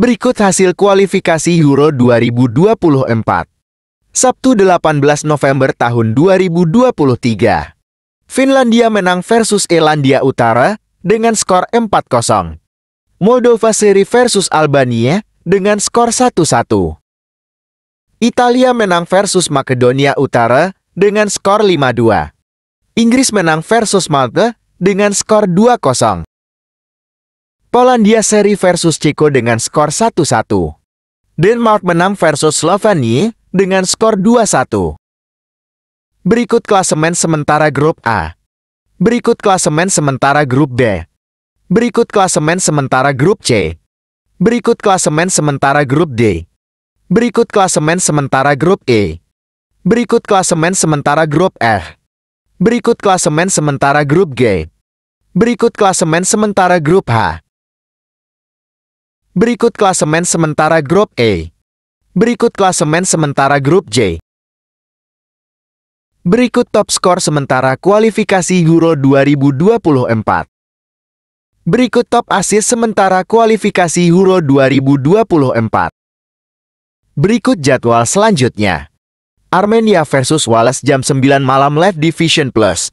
Berikut hasil kualifikasi Euro 2024. Sabtu 18 November tahun 2023. Finlandia menang versus Irlandia Utara dengan skor 4-0. Moldova seri versus Albania dengan skor 1-1. Italia menang versus Makedonia Utara dengan skor 5-2. Inggris menang versus Malta dengan skor 2-0. Polandia seri versus Ceko dengan skor 1-1. Denmark menang versus Slovenia dengan skor 2-1. Berikut klasemen sementara grup A. Berikut klasemen sementara grup B. Berikut klasemen sementara grup C. Berikut klasemen sementara grup D. Berikut klasemen sementara grup E. Berikut klasemen sementara grup F. Berikut klasemen sementara grup G. Berikut klasemen sementara grup H. Berikut klasemen sementara grup A. E. Berikut klasemen sementara grup J. Berikut top skor sementara kualifikasi Euro 2024. Berikut top asis sementara kualifikasi Euro 2024. Berikut jadwal selanjutnya. Armenia versus Wales jam 9 malam Live Division Plus.